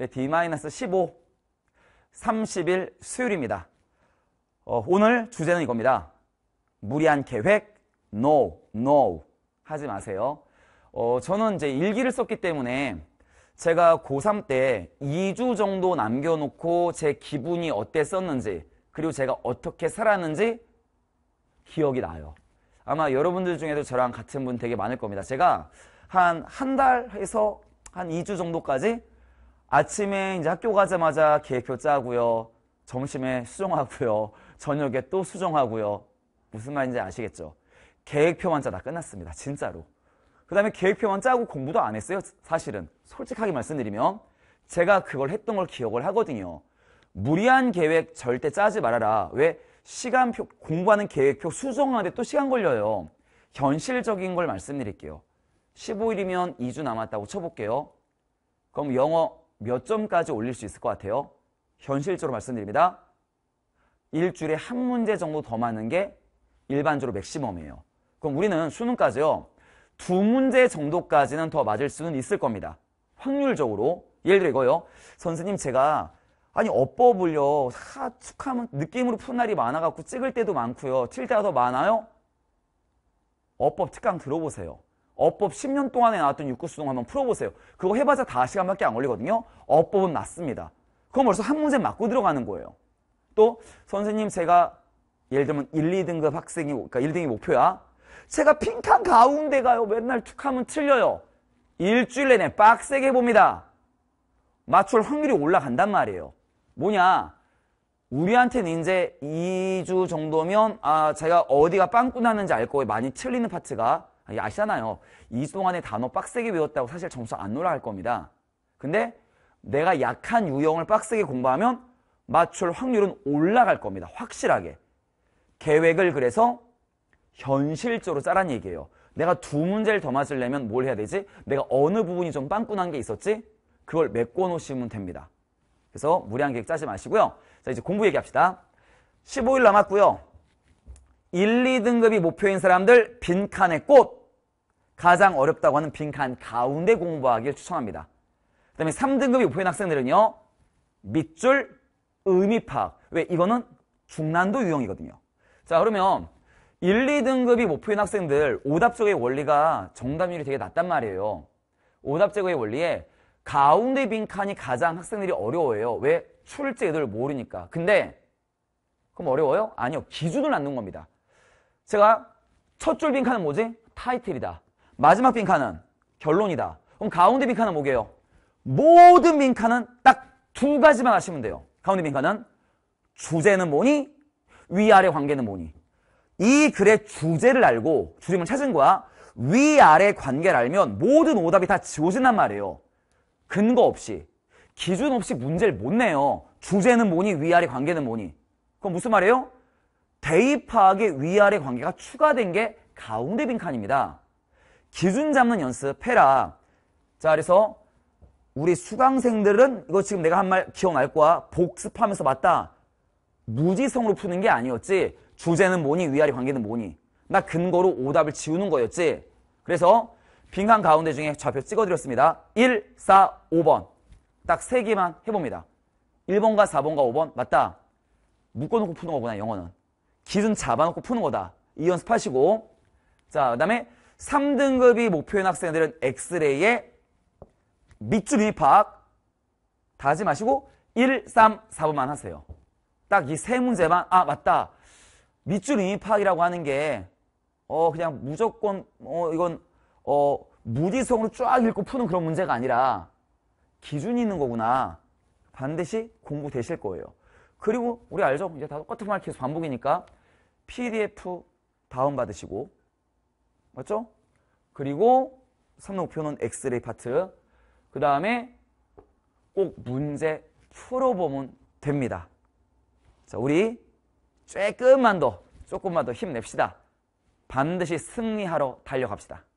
네, D-15, 30일 수요일입니다. 어, 오늘 주제는 이겁니다. 무리한 계획, no, no 하지 마세요. 어, 저는 이제 일기를 썼기 때문에 제가 고3 때 2주 정도 남겨놓고 제 기분이 어땠었는지 그리고 제가 어떻게 살았는지 기억이 나요. 아마 여러분들 중에도 저랑 같은 분 되게 많을 겁니다. 제가 한 한 달에서 한 2주 정도까지 아침에 이제 학교 가자마자 계획표 짜고요. 점심에 수정하고요. 저녁에 또 수정하고요. 무슨 말인지 아시겠죠? 계획표만 짜다 끝났습니다. 진짜로. 그 다음에 계획표만 짜고 공부도 안 했어요. 사실은. 솔직하게 말씀드리면. 제가 그걸 했던 걸 기억을 하거든요. 무리한 계획 절대 짜지 말아라. 왜? 시간표, 공부하는 계획표 수정하는데 또 시간 걸려요. 현실적인 걸 말씀드릴게요. 15일이면 2주 남았다고 쳐볼게요. 그럼 영어 몇 점까지 올릴 수 있을 것 같아요? 현실적으로 말씀드립니다. 일주일에 한 문제 정도 더 많은 게 일반적으로 맥시멈이에요. 그럼 우리는 수능까지요. 두 문제 정도까지는 더 맞을 수는 있을 겁니다. 확률적으로. 예를 들어 이거요. 선생님 제가 아니 어법을요. 사축하면 느낌으로 푸는 날이 많아갖고 찍을 때도 많고요. 칠 때가 더 많아요? 어법 특강 들어보세요. 어법 10년 동안에 나왔던 육구수동 한번 풀어보세요. 그거 해봐자 4시간밖에 안 걸리거든요. 어법은 맞습니다. 그럼 벌써 한 문제 맞고 들어가는 거예요. 또 선생님 제가 예를 들면 1, 2등급 학생이 그러니까 1등이 목표야. 제가 핑칸 가운데가요. 맨날 툭하면 틀려요. 일주일 내내 빡세게 해봅니다. 맞출 확률이 올라간단 말이에요. 뭐냐? 우리한테는 이제 2주 정도면 아 제가 어디가 빵꾸 나는지 알 거예요. 많이 틀리는 파트가. 아, 예, 아시잖아요. 이 동안에 단어 빡세게 외웠다고 사실 점수 안 올라갈 겁니다. 근데 내가 약한 유형을 빡세게 공부하면 맞출 확률은 올라갈 겁니다. 확실하게. 계획을 그래서 현실적으로 짜란 얘기예요. 내가 두 문제를 더 맞으려면 뭘 해야 되지? 내가 어느 부분이 좀 빵꾸난 게 있었지? 그걸 메꿔놓으시면 됩니다. 그래서 무리한 계획 짜지 마시고요. 자 이제 공부 얘기합시다. 15일 남았고요. 1, 2등급이 목표인 사람들 빈칸에 꽃 가장 어렵다고 하는 빈칸 가운데 공부하기를 추천합니다. 그 다음에 3등급이 보인 학생들은요. 밑줄 의미 파악. 왜? 이거는 중난도 유형이거든요. 자 그러면 1, 2등급이 목표인 학생들 오답 제의 원리가 정답률이 되게 낮단 말이에요. 오답 제거의 원리에 가운데 빈칸이 가장 학생들이 어려워해요. 왜? 출제를 모르니까. 근데 그럼 어려워요? 아니요. 기준을 낳는 겁니다. 제가 첫 줄 빈칸은 뭐지? 타이틀이다. 마지막 빈칸은 결론이다. 그럼 가운데 빈칸은 뭐게요? 모든 빈칸은 딱 두 가지만 아시면 돼요. 가운데 빈칸은 주제는 뭐니? 위아래 관계는 뭐니? 이 글의 주제를 알고 주제문 찾은 거야. 위아래 관계를 알면 모든 오답이 다 지워진단 말이에요. 근거 없이, 기준 없이 문제를 못 내요. 주제는 뭐니? 위아래 관계는 뭐니? 그건 무슨 말이에요? 대입하게 위아래 관계가 추가된 게 가운데 빈칸입니다. 기준 잡는 연습해라. 자, 그래서 우리 수강생들은 이거 지금 내가 한 말 기억날 거야. 복습하면서 맞다. 무지성으로 푸는 게 아니었지. 주제는 뭐니? 위아래 관계는 뭐니? 나 근거로 오답을 지우는 거였지. 그래서 빈칸 가운데 중에 좌표 찍어드렸습니다. 1, 4, 5번. 딱 세개만 해봅니다. 1번과 4번과 5번 맞다. 묶어놓고 푸는 거구나 영어는. 기준 잡아놓고 푸는 거다. 이 연습하시고 자, 그 다음에 3등급이 목표인 학생들은 엑스레이에 밑줄 입학 다 하지 마시고 1, 3, 4번만 하세요. 딱 이 세 문제만 아 맞다. 밑줄 입학이라고 하는 게어 그냥 무조건 어 이건 어 무지성으로 쫙 읽고 푸는 그런 문제가 아니라 기준이 있는 거구나. 반드시 공부 되실 거예요. 그리고 우리 알죠? 이제 다 똑같은 말 계속 반복이니까 PDF 다운받으시고 맞죠? 그리고 3등표는 엑스레이 파트 그 다음에 꼭 문제 풀어보면 됩니다. 자, 우리 조금만 더, 조금만 더 힘냅시다. 반드시 승리하러 달려갑시다.